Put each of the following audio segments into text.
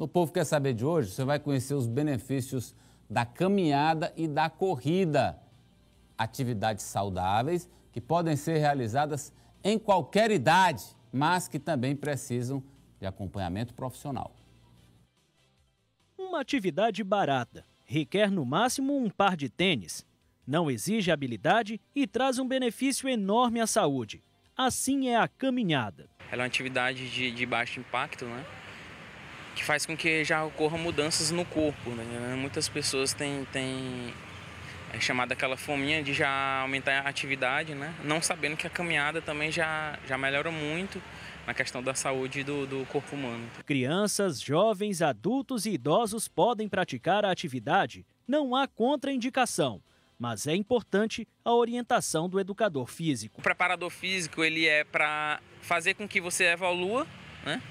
No Povo Quer Saber de hoje, você vai conhecer os benefícios da caminhada e da corrida, atividades saudáveis que podem ser realizadas em qualquer idade, mas que também precisam de acompanhamento profissional. Uma atividade barata, requer no máximo um par de tênis, não exige habilidade e traz um benefício enorme à saúde. Assim é a caminhada. Ela é uma atividade de, de baixo impacto, né? que faz com que já ocorram mudanças no corpo. Né? Muitas pessoas têm, têm é chamada aquela fominha de já aumentar a atividade, né? não sabendo que a caminhada também já, já melhora muito na questão da saúde do, do corpo humano. Crianças, jovens, adultos e idosos podem praticar a atividade, não há contraindicação mas é importante a orientação do educador físico. O preparador físico ele é para fazer com que você evolua, né?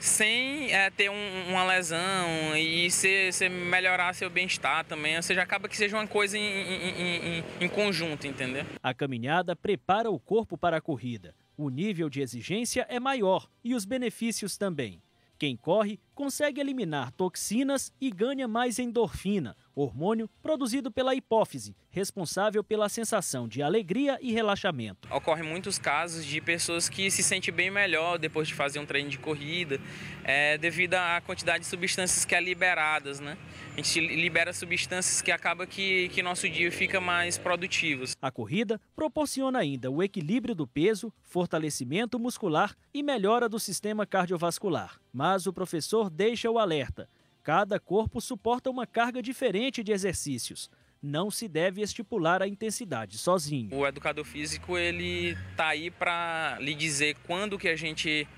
sem é, ter um, uma lesão e se, se melhorar seu bem-estar também. Ou seja, acaba que seja uma coisa em, em, em, em conjunto, entendeu? A caminhada prepara o corpo para a corrida. O nível de exigência é maior e os benefícios também. Quem corre consegue eliminar toxinas e ganha mais endorfina, hormônio produzido pela hipófise, responsável pela sensação de alegria e relaxamento. Ocorrem muitos casos de pessoas que se sentem bem melhor depois de fazer um treino de corrida, é, devido à quantidade de substâncias que é liberadas, né? A gente libera substâncias que acaba que, que nosso dia fica mais produtivo. A corrida proporciona ainda o equilíbrio do peso, fortalecimento muscular e melhora do sistema cardiovascular. Mas o professor deixa o alerta: cada corpo suporta uma carga diferente de exercícios. Não se deve estipular a intensidade sozinho. O educador físico ele tá aí para lhe dizer quando que a gente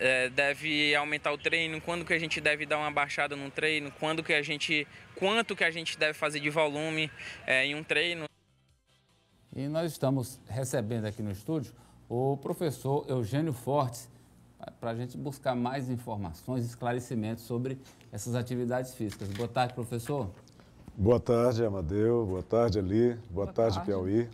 é, deve aumentar o treino, quando que a gente deve dar uma baixada no treino, quando que a gente, quanto que a gente deve fazer de volume é, em um treino. E nós estamos recebendo aqui no estúdio o professor Eugênio Fortes, para a gente buscar mais informações, esclarecimentos sobre essas atividades físicas. Boa tarde, professor. Boa tarde, Amadeu. Boa tarde, Ali. Boa, Boa tarde, tarde, Piauí.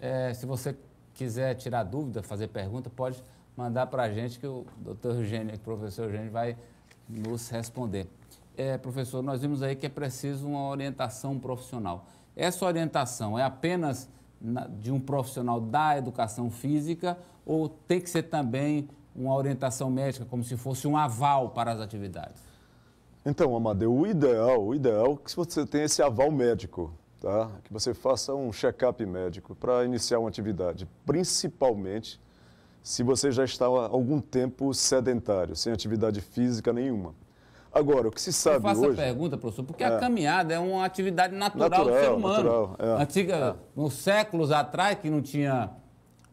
É, se você quiser tirar dúvida, fazer pergunta, pode mandar para a gente que o doutor Eugênio, o professor Eugênio vai nos responder. É, professor, nós vimos aí que é preciso uma orientação profissional. Essa orientação é apenas de um profissional da educação física ou tem que ser também uma orientação médica, como se fosse um aval para as atividades? Então, Amadeu, o ideal, o ideal é que você tenha esse aval médico, tá? que você faça um check-up médico para iniciar uma atividade, principalmente se você já está há algum tempo sedentário, sem atividade física nenhuma. Agora, o que se sabe hoje... Eu faço hoje, a pergunta, professor, porque é, a caminhada é uma atividade natural, natural do ser humano. Natural, é, Antiga, é. Nos séculos atrás, que não tinha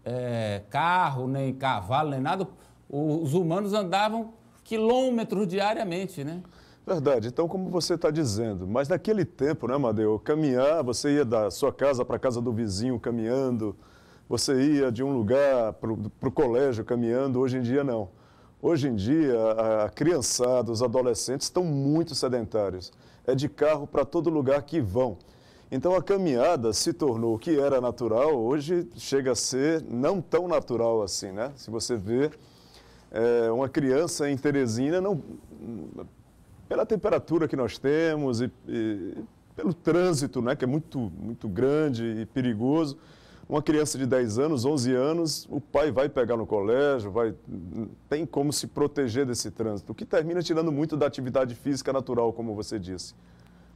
é, carro, nem cavalo, nem nada, os humanos andavam quilômetros diariamente, né? Verdade. Então, como você está dizendo, mas naquele tempo, né, Madeu? Caminhar, você ia da sua casa para a casa do vizinho caminhando, você ia de um lugar para o colégio caminhando, hoje em dia não. Hoje em dia, a, a criançada, os adolescentes estão muito sedentários. É de carro para todo lugar que vão. Então, a caminhada se tornou o que era natural, hoje chega a ser não tão natural assim, né? Se você vê é, uma criança em Teresina, não, pela temperatura que nós temos e, e pelo trânsito, né, que é muito, muito grande e perigoso, uma criança de 10 anos, 11 anos, o pai vai pegar no colégio, vai tem como se proteger desse trânsito, o que termina tirando muito da atividade física natural, como você disse.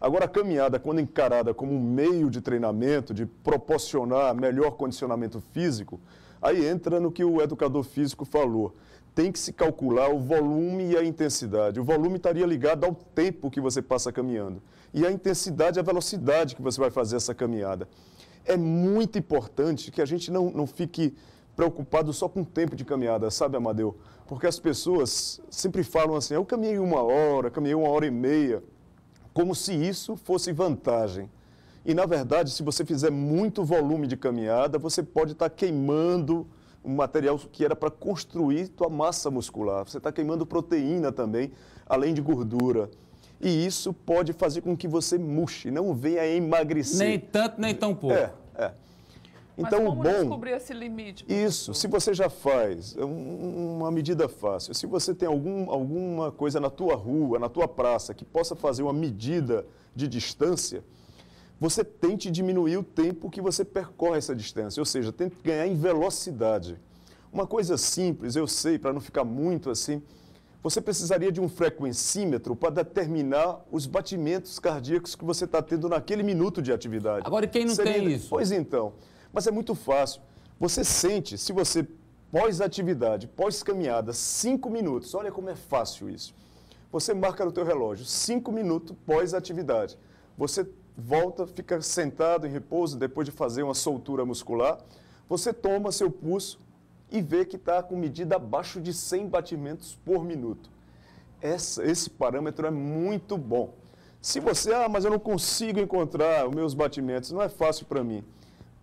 Agora, a caminhada, quando encarada como um meio de treinamento, de proporcionar melhor condicionamento físico, aí entra no que o educador físico falou tem que se calcular o volume e a intensidade. O volume estaria ligado ao tempo que você passa caminhando e a intensidade, a velocidade que você vai fazer essa caminhada. É muito importante que a gente não, não fique preocupado só com o tempo de caminhada, sabe, Amadeu? Porque as pessoas sempre falam assim: eu caminhei uma hora, caminhei uma hora e meia, como se isso fosse vantagem. E na verdade, se você fizer muito volume de caminhada, você pode estar queimando um material que era para construir tua massa muscular. Você está queimando proteína também, além de gordura. E isso pode fazer com que você murche, não venha emagrecer. Nem tanto, nem tão pouco. É, é. Então, Mas como bom, descobrir esse limite? Isso, se você já faz, é uma medida fácil. Se você tem algum, alguma coisa na tua rua, na tua praça, que possa fazer uma medida de distância, você tente diminuir o tempo que você percorre essa distância, ou seja, tente ganhar em velocidade. Uma coisa simples, eu sei, para não ficar muito assim, você precisaria de um frequencímetro para determinar os batimentos cardíacos que você está tendo naquele minuto de atividade. Agora, quem não Seria... tem isso? Pois então. Mas é muito fácil. Você sente, se você pós-atividade, pós-caminhada, cinco minutos, olha como é fácil isso. Você marca no teu relógio, cinco minutos pós-atividade. Você volta, fica sentado em repouso depois de fazer uma soltura muscular, você toma seu pulso e vê que está com medida abaixo de 100 batimentos por minuto. Essa, esse parâmetro é muito bom. Se você, ah, mas eu não consigo encontrar os meus batimentos, não é fácil para mim.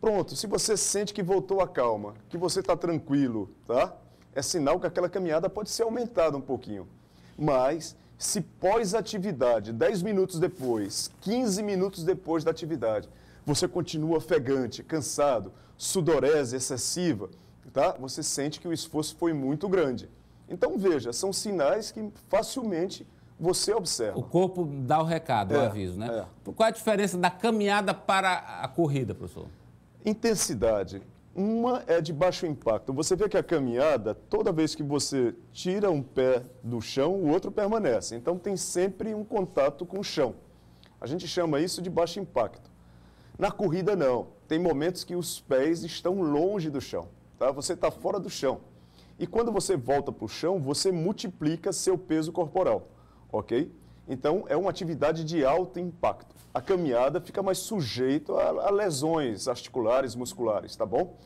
Pronto, se você sente que voltou a calma, que você está tranquilo, tá? É sinal que aquela caminhada pode ser aumentada um pouquinho. Mas se pós-atividade, 10 minutos depois, 15 minutos depois da atividade, você continua ofegante, cansado, sudorese excessiva, tá? você sente que o esforço foi muito grande. Então, veja, são sinais que facilmente você observa. O corpo dá o recado, é, o aviso, né? É. Qual a diferença da caminhada para a corrida, professor? Intensidade. Uma é de baixo impacto. Você vê que a caminhada, toda vez que você tira um pé do chão, o outro permanece. Então tem sempre um contato com o chão. A gente chama isso de baixo impacto. Na corrida, não. Tem momentos que os pés estão longe do chão. Tá? Você está fora do chão. E quando você volta para o chão, você multiplica seu peso corporal. Ok? Então, é uma atividade de alto impacto. A caminhada fica mais sujeito a, a lesões articulares, musculares, tá bom?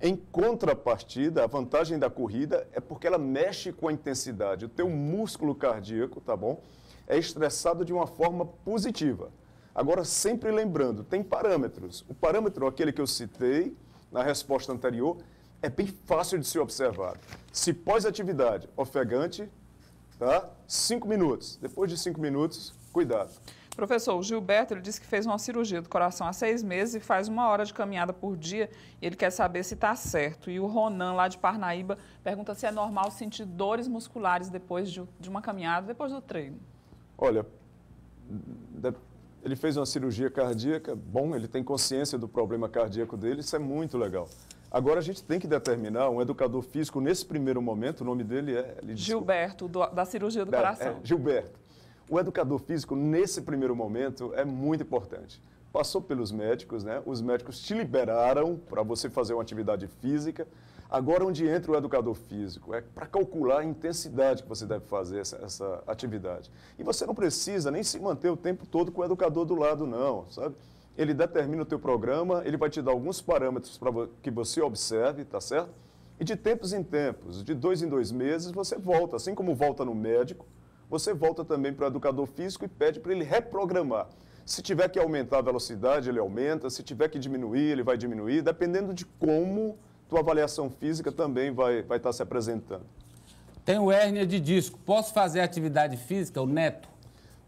Em contrapartida, a vantagem da corrida é porque ela mexe com a intensidade. O teu músculo cardíaco, tá bom? É estressado de uma forma positiva. Agora, sempre lembrando, tem parâmetros. O parâmetro, aquele que eu citei na resposta anterior, é bem fácil de se observar. Se pós-atividade ofegante, tá? Cinco minutos. Depois de cinco minutos, cuidado. Professor, o Gilberto ele disse que fez uma cirurgia do coração há seis meses e faz uma hora de caminhada por dia. ele quer saber se está certo. E o Ronan, lá de Parnaíba, pergunta se é normal sentir dores musculares depois de, de uma caminhada, depois do treino. Olha, ele fez uma cirurgia cardíaca, bom, ele tem consciência do problema cardíaco dele, isso é muito legal. Agora a gente tem que determinar um educador físico nesse primeiro momento, o nome dele é... Gilberto, do, da cirurgia do é, coração. É, Gilberto. O educador físico, nesse primeiro momento, é muito importante. Passou pelos médicos, né? Os médicos te liberaram para você fazer uma atividade física. Agora, onde entra o educador físico? É para calcular a intensidade que você deve fazer essa, essa, atividade. E você não precisa nem se manter o tempo todo com o educador do lado, não, sabe? ele determina o teu programa, ele vai te dar alguns parâmetros para que você observe, tá certo? E de tempos em tempos, de dois em dois meses, você volta. Assim como volta no médico, você volta também para o educador físico e pede para ele reprogramar. Se tiver que aumentar a velocidade, ele aumenta. Se tiver que diminuir, ele vai diminuir, dependendo de como tua avaliação física também vai, vai estar tá se apresentando. Tenho hérnia de disco. Posso fazer atividade física? O neto?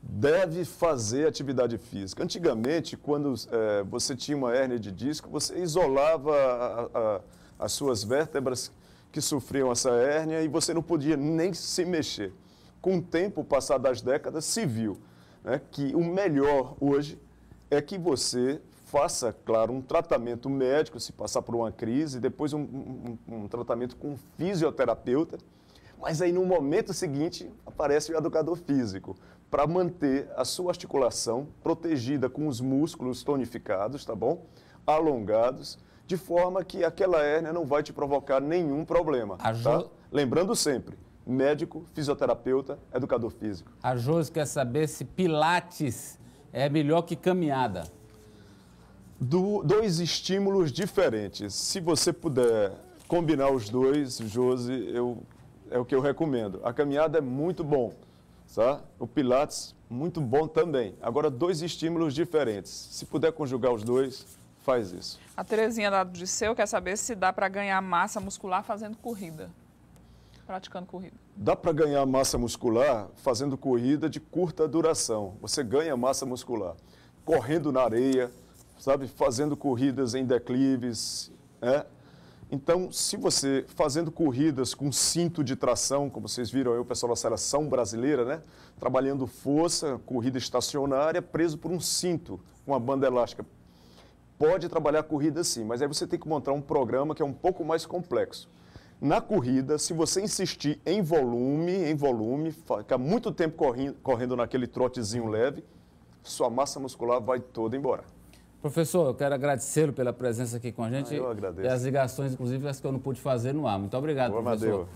deve fazer atividade física. Antigamente, quando é, você tinha uma hérnia de disco, você isolava a, a, as suas vértebras que sofriam essa hérnia e você não podia nem se mexer. Com o tempo, passado das décadas, se viu né, que o melhor hoje é que você faça, claro, um tratamento médico, se passar por uma crise, depois um, um, um tratamento com um fisioterapeuta, mas aí no momento seguinte aparece o educador físico para manter a sua articulação protegida com os músculos tonificados, tá bom? Alongados, de forma que aquela hérnia não vai te provocar nenhum problema. Tá? A tá? Lembrando sempre, médico, fisioterapeuta, educador físico. A Josi quer saber se pilates é melhor que caminhada. Do, dois estímulos diferentes. Se você puder combinar os dois, Josi, eu, é o que eu recomendo. A caminhada é muito bom. Tá? O Pilates, muito bom também. Agora, dois estímulos diferentes. Se puder conjugar os dois, faz isso. A Terezinha lá do quer saber se dá para ganhar massa muscular fazendo corrida. Praticando corrida. Dá para ganhar massa muscular fazendo corrida de curta duração. Você ganha massa muscular. Correndo na areia, sabe? Fazendo corridas em declives, né? Então, se você fazendo corridas com cinto de tração, como vocês viram aí, o pessoal da seleção brasileira, né? Trabalhando força, corrida estacionária, preso por um cinto, uma banda elástica. Pode trabalhar corrida sim, mas aí você tem que montar um programa que é um pouco mais complexo. Na corrida, se você insistir em volume, em volume, ficar muito tempo correndo, correndo naquele trotezinho leve, sua massa muscular vai toda embora. Professor, eu quero agradecê-lo pela presença aqui com a gente. Ah, eu agradeço. E as ligações, inclusive, as que eu não pude fazer no ar. Muito obrigado, Boa, professor.